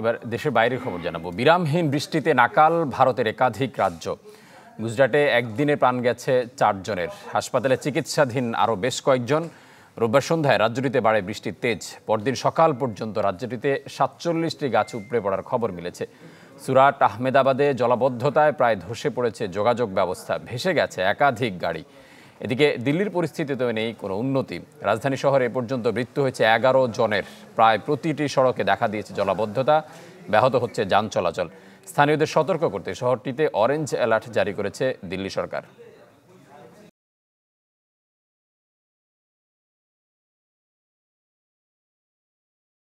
এবার দেশের বাইরের খবর জানাবো বিরামহীন বৃষ্টিতে নাকাল ভারতের একাধিক রাজ্য গুজরাটে একদিনে প্রাণ গেছে চারজনের হাসপাতালে চিকিৎসাধীন আরও বেশ কয়েকজন রোববার সন্ধ্যায় রাজ্যটিতে বাড়ে বৃষ্টির তেজ পরদিন সকাল পর্যন্ত রাজ্যটিতে সাতচল্লিশটি গাছ উপড়ে পড়ার খবর মিলেছে সুরাট আহমেদাবাদে জলাবদ্ধতায় প্রায় ধসে পড়েছে যোগাযোগ ব্যবস্থা ভেসে গেছে একাধিক গাড়ি এদিকে দিল্লির পরিস্থিতিতে নেই কোনো উন্নতি রাজধানী শহরে এ পর্যন্ত মৃত্যু হয়েছে এগারো জনের প্রায় প্রতিটি সড়কে দেখা দিয়েছে জলাবদ্ধতা ব্যাহত হচ্ছে যান চলাচল স্থানীয়দের সতর্ক করতে শহরটিতে অরেঞ্জ অ্যালার্ট জারি করেছে দিল্লি সরকার